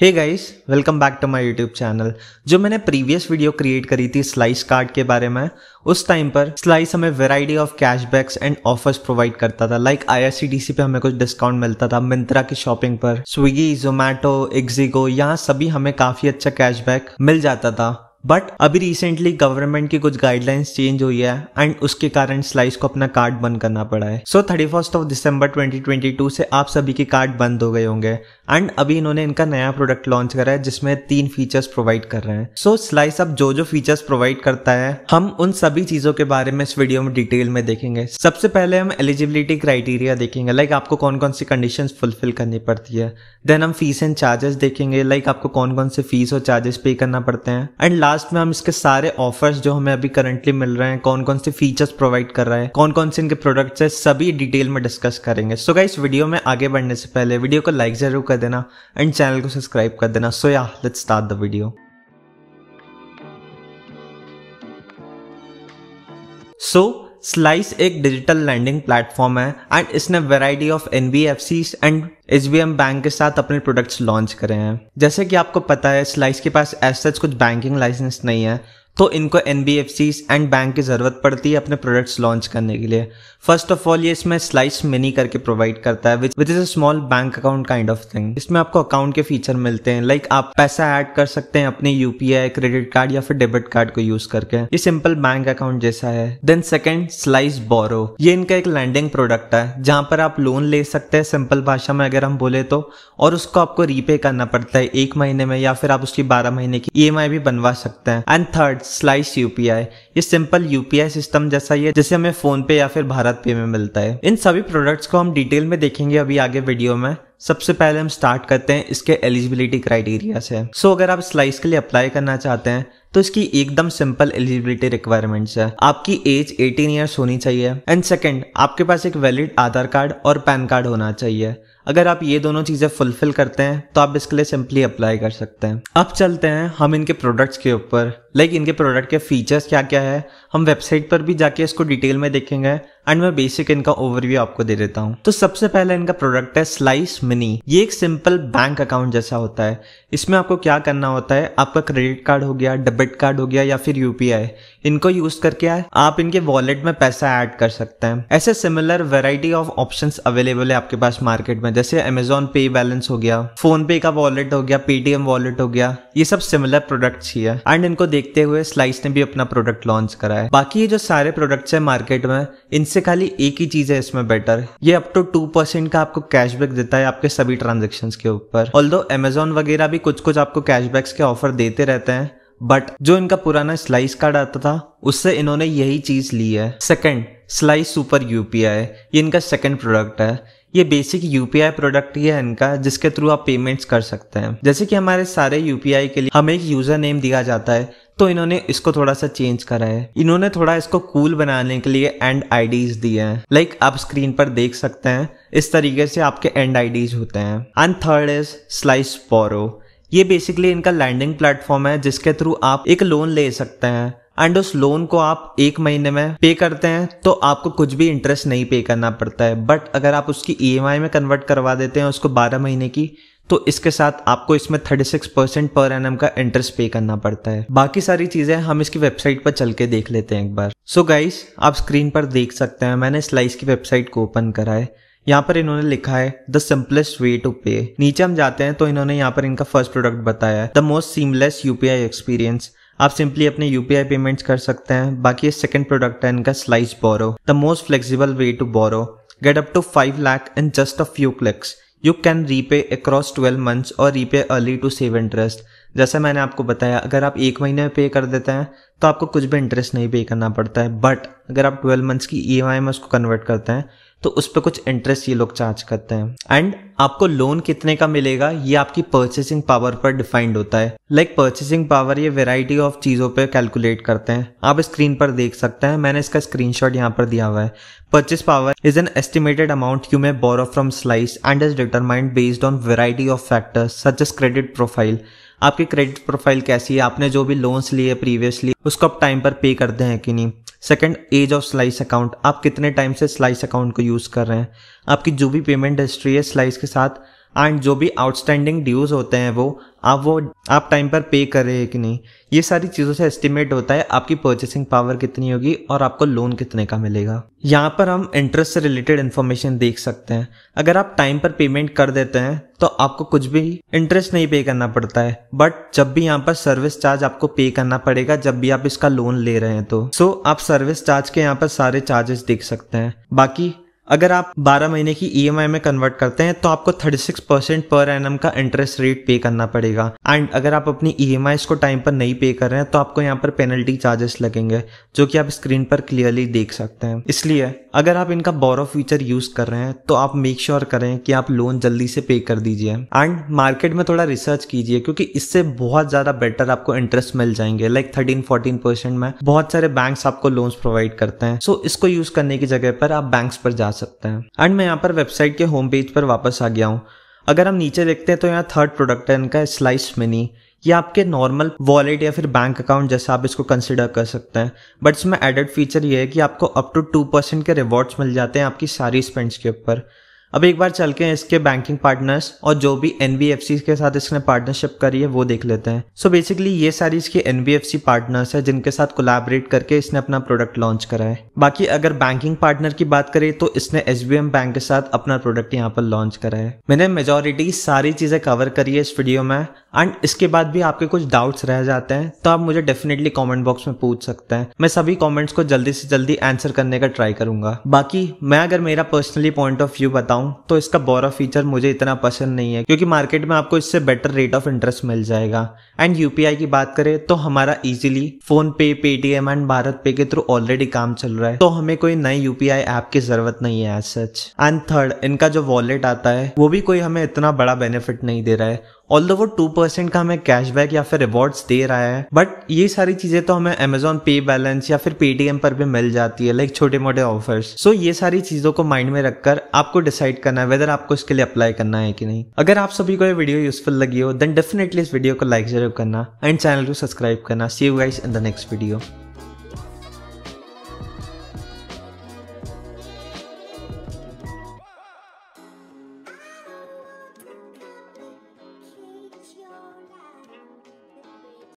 hey guys welcome back to my YouTube channel जो मैंने previous video create करी थी स्लाइस कार्ड के बारे में उस टाइम पर स्लाइस हमें variety of cashbacks and offers provide करता था लाइक आईआरसीटीसी पे हमें कुछ डिस्काउंट मिलता था मिंत्रा की शॉपिंग पर स्विगी जोमेटो एग्जीगो यहाँ सभी हमें काफी अच्छा कैशबैक मिल जाता था बट अभी रिसेंटली गवर्नमेंट की कुछ गाइडलाइंस चेंज हुई है एंड उसके कारण स्लाइस को अपना कार्ड बंद करना पड़ा है so thirty first of December 2022 से आप सभी के कार्ड बंद हो गए होंगे एंड अभी इन्होंने इनका नया प्रोडक्ट लॉन्च करा है जिसमें तीन फीचर्स प्रोवाइड कर रहे हैं सो so, स्लाइस अब जो जो फीचर्स प्रोवाइड करता है हम उन सभी चीजों के बारे में इस वीडियो में डिटेल में देखेंगे सबसे पहले हम एलिजिबिलिटी क्राइटेरिया देखेंगे लाइक like आपको कौन कौन सी कंडीशन फुलफिल करनी पड़ती है देन हम फीस एंड चार्जेस देखेंगे लाइक like आपको कौन कौन से फीस और चार्जेस पे करना पड़ते हैं एंड लास्ट लास्ट में हम इसके सारे ऑफर्स जो हमें अभी करंटली मिल रहे हैं कौन कौन से फीचर्स प्रोवाइड कर रहे हैं कौन कौन से इनके प्रोडक्ट्स है सभी डिटेल में डिस्कस करेंगे सो गाइस वीडियो में आगे बढ़ने से पहले वीडियो को लाइक जरूर कर देना एंड चैनल को सब्सक्राइब कर देना so yeah let's start the video so Slice एक डिजिटल लैंडिंग प्लेटफॉर्म है एंड इसने variety of N and H bank के साथ अपने प्रोडक्ट्स लॉन्च करे हैं जैसे कि आपको पता है स्लाइस के पास ऐसा सच कुछ बैंकिंग लाइसेंस नहीं है तो इनको एन एंड बैंक की ज़रूरत पड़ती है अपने प्रोडक्ट्स लॉन्च करने के लिए फर्स्ट ऑफ ऑल ये इसमें स्लाइस मिनी करके प्रोवाइड करता है which is a small bank account kind of thing इसमें आपको अकाउंट के फीचर मिलते हैं लाइक like आप पैसा ऐड कर सकते हैं अपने यूपीआई क्रेडिट कार्ड या फिर डेबिट कार्ड को यूज करके ये सिंपल बैंक अकाउंट जैसा है देन सेकेंड स्लाइस बोरो ये इनका एक लैंडिंग प्रोडक्ट है जहाँ पर आप लोन ले सकते हैं सिंपल भाषा में अगर हम बोले तो और उसको आपको रीपे करना पड़ता है एक महीने में या फिर आप उसकी बारह महीने की ई e भी बनवा सकते हैं एंड थर्ड स्लाइस यूपीआई ये सिंपल यूपीआई सिस्टम जैसा ही है जैसे हमें फोन पे या फिर भारत पे में मिलता है इन सभी प्रोडक्ट्स को हम डिटेल में देखेंगे अभी आगे वीडियो में सबसे पहले हम स्टार्ट करते हैं इसके एलिजिबिलिटी क्राइटेरिया से सो अगर आप स्लाइस के लिए अप्लाई करना चाहते हैं तो इसकी एकदम सिंपल एलिजिबिलिटी रिक्वायरमेंट्स है आपकी एज 18 इयर्स होनी चाहिए एंड सेकंड आपके पास एक वैलिड आधार कार्ड और पैन कार्ड होना चाहिए अगर आप ये दोनों चीज़ें फुलफिल करते हैं तो आप इसके लिए सिंपली अप्लाई कर सकते हैं अब चलते हैं हम इनके प्रोडक्ट्स के ऊपर लाइक इनके प्रोडक्ट के फीचर्स क्या क्या है हम वेबसाइट पर भी जाके इसको डिटेल में देखेंगे एंड मैं बेसिक इनका ओवरव्यू आपको दे देता हूँ तो सबसे पहले इनका प्रोडक्ट है स्लाइस मिनी ये एक सिंपल बैंक अकाउंट जैसा होता है इसमें आपको क्या करना होता है आपका क्रेडिट कार्ड हो गया डेबिट कार्ड हो गया या फिर यूपीआई इनको यूज करके आप इनके वॉलेट में पैसा ऐड कर सकते हैं ऐसे similar variety of option available है आपके पास मार्केट में जैसे अमेजोन पे बैलेंस हो गया फोन पे का वॉलेट हो गया पेटीएम वॉलेट हो गया ये सब सिमिलर प्रोडक्ट्स ही है एंड इनको देखते हुए स्लाइस ने भी अपना प्रोडक्ट लॉन्च करा है बाकी ये जो सारे प्रोडक्ट्स है मार्केट में इनसे इससे खाली एक ही चीज है इसमें बेटर ये अप टू टू परसेंट का आपको कैशबैक देता है आपके सभी ट्रांजेक्शन के ऊपर ऑल दो एमेजोन वगैरह भी कुछ कुछ आपको कैशबैक्स के ऑफर देते रहते हैं बट जो इनका पुराना स्लाइस कार्ड आता था उससे इन्होंने यही चीज ली है सेकेंड स्लाइस सुपर यूपीआई ये इनका सेकेंड प्रोडक्ट है ये बेसिक यूपीआई प्रोडक्ट ही है इनका जिसके थ्रू आप पेमेंट्स कर सकते हैं जैसे कि हमारे सारे यूपीआई के लिए हमें एक यूजर नेम दिया जाता है तो इन्होंने इसको थोड़ा सा चेंज करा है इन्होंने थोड़ा इसको कूल बनाने के लिए एंड आईडीज दिए हैं लाइक आप स्क्रीन पर देख सकते हैं इस तरीके से आपके एंड आईडीज होते हैं and third is Slice borrow ये बेसिकली इनका लैंडिंग प्लेटफॉर्म है जिसके थ्रू आप एक लोन ले सकते हैं एंड उस लोन को आप एक महीने में पे करते हैं तो आपको कुछ भी इंटरेस्ट नहीं पे करना पड़ता है बट अगर आप उसकी ई e में कन्वर्ट करवा देते हैं उसको बारह महीने की तो इसके साथ आपको इसमें 36 परसेंट पर एन का इंटरेस्ट पे करना पड़ता है बाकी सारी चीजें हम इसकी वेबसाइट पर चल के देख लेते हैं एक बार सो so गाइस आप स्क्रीन पर देख सकते हैं मैंने स्लाइस की वेबसाइट को ओपन करा है यहाँ पर इन्होंने लिखा है द सिंपलेस्ट वे टू पे नीचे हम जाते हैं तो इन्होंने यहाँ पर इनका फर्स्ट प्रोडक्ट बताया है the most seamless UPI experience आप सिंपली अपने यूपीआई पेमेंट्स कर सकते हैं बाकी ये सेकंड प्रोडक्ट है इनका Slice borrow the most flexible way to borrow get up to five lakh in just a few clicks you can repay across twelve months और repay early to save interest जैसा मैंने आपको बताया अगर आप एक महीने में पे कर देते हैं तो आपको कुछ भी इंटरेस्ट नहीं पे करना पड़ता है बट अगर आप ट्वेल्व मंथ्स की ई एम आई में उसको कन्वर्ट करते हैं तो उस पर कुछ इंटरेस्ट ये लोग चार्ज करते हैं एंड आपको लोन कितने का मिलेगा ये आपकी परचेसिंग पावर पर डिफाइंड होता है लाइक परचेसिंग पावर ये वेराइटी ऑफ चीज़ों पर कैलकुलेट करते हैं आप स्क्रीन पर देख सकते हैं मैंने इसका शॉट यहाँ पर दिया हुआ है purchase power is an estimated amount you may borrow from Slice and is determined based on variety of factors such as credit profile आपकी क्रेडिट प्रोफाइल कैसी है आपने जो भी लोन्स लिए प्रीवियसली उसको आप टाइम पर पे करते हैं कि नहीं second age of Slice account आप कितने टाइम से स्लाइस अकाउंट को यूज़ कर रहे हैं आपकी जो भी पेमेंट हिस्ट्री है स्लाइस के साथ एंड जो भी आउटस्टैंडिंग ड्यूज होते हैं वो आप वो आप टाइम पर पे कर रहे हैं कि नहीं ये सारी चीज़ों से एस्टिमेट होता है आपकी परचेसिंग पावर कितनी होगी और आपको लोन कितने का मिलेगा यहाँ पर हम इंटरेस्ट से रिलेटेड इन्फॉर्मेशन देख सकते हैं अगर आप टाइम पर पेमेंट कर देते हैं तो आपको कुछ भी इंटरेस्ट नहीं पे करना पड़ता है बट जब भी यहाँ पर सर्विस चार्ज आपको पे करना पड़ेगा जब भी आप इसका लोन ले रहे हैं तो सो so, आप सर्विस चार्ज के यहाँ पर सारे चार्जेस देख सकते हैं बाकी अगर आप 12 महीने की ई e में कन्वर्ट करते हैं तो आपको 36 परसेंट पर एन का इंटरेस्ट रेट पे करना पड़ेगा एंड अगर आप अपनी ई e को टाइम पर नहीं पे कर रहे हैं तो आपको यहाँ पर पेनल्टी चार्जेस लगेंगे जो कि आप स्क्रीन पर क्लियरली देख सकते हैं इसलिए अगर आप इनका बोरो फीचर यूज कर रहे हैं तो आप मेक श्योर sure करें कि आप लोन जल्दी से पे कर दीजिए एंड मार्केट में थोड़ा रिसर्च कीजिए क्योंकि इससे बहुत ज्यादा बेटर आपको इंटरेस्ट मिल जाएंगे लाइक थर्टीन फोर्टीन परसेंट में बहुत सारे बैंक आपको लोन्स प्रोवाइड करते हैं सो so, इसको यूज करने की जगह पर आप बैंक पर जा सकते हैं एंड मैं यहाँ पर वेबसाइट के होम पेज पर वापस आ गया हूँ अगर हम नीचे देखते हैं तो यहाँ थर्ड प्रोडक्ट है इनका स्लाइस मिनी ये आपके नॉर्मल वॉलेट या फिर बैंक अकाउंट जैसा आप इसको कंसिडर कर सकते हैं बट इसमें एडेड फीचर ये है कि आपको अप टू टू परसेंट के रिवॉर्ड्स मिल जाते हैं आपकी सारी स्पेंड्स के ऊपर अब एक बार चल के इसके बैंकिंग पार्टनर्स और जो भी एन के साथ इसने पार्टनरशिप करी है वो देख लेते हैं सो so बेसिकली ये सारी इसके एन पार्टनर्स है जिनके साथ कोलाबरेट करके इसने अपना प्रोडक्ट लॉन्च करा है बाकी अगर बैंकिंग पार्टनर की बात करें तो इसने एस बैंक के साथ अपना प्रोडक्ट यहाँ पर लॉन्च करा है मैंने मेजोरिटी सारी चीजें कवर करी है इस वीडियो में एंड इसके बाद भी आपके कुछ डाउट्स रह जाते हैं तो आप मुझे डेफिनेटली कॉमेंट बॉक्स में पूछ सकते हैं मैं सभी कॉमेंट्स को जल्दी से जल्दी आंसर करने का ट्राई करूंगा बाकी मैं अगर मेरा पर्सनली पॉइंट ऑफ व्यू बताऊं तो इसका बोरा फीचर मुझे इतना पसंद नहीं है क्योंकि मार्केट में आपको इससे बेटर रेट ऑफ इंटरेस्ट मिल जाएगा एंड यूपीआई की बात करें तो हमारा easily PhonePe Paytm and BharatPe के थ्रू ऑलरेडी काम चल रहा है तो हमें कोई नई यूपीआई ऐप की जरूरत नहीं है एज सच एंड थर्ड इनका जो वॉलेट आता है वो भी कोई हमें इतना बड़ा बेनिफिट नहीं दे रहा है ऑल वो टू परसेंट का हमें कैशबैक या फिर रिवॉर्ड्स दे रहा है बट ये सारी चीजें तो हमें अमेजोन पे बैलेंस या फिर पेटीएम पर भी मिल जाती है लाइक छोटे मोटे ऑफर्स सो ये सारी चीजों को माइंड में रखकर आपको डिसाइड करना है वेदर आपको इसके लिए अप्लाई करना है कि नहीं अगर आप सभी को ये वीडियो यूजफुल लगी हो देन डेफिनेटली इस वीडियो को लाइक जरूर करना एंड चैनल को सब्सक्राइब करना see you guys in the next video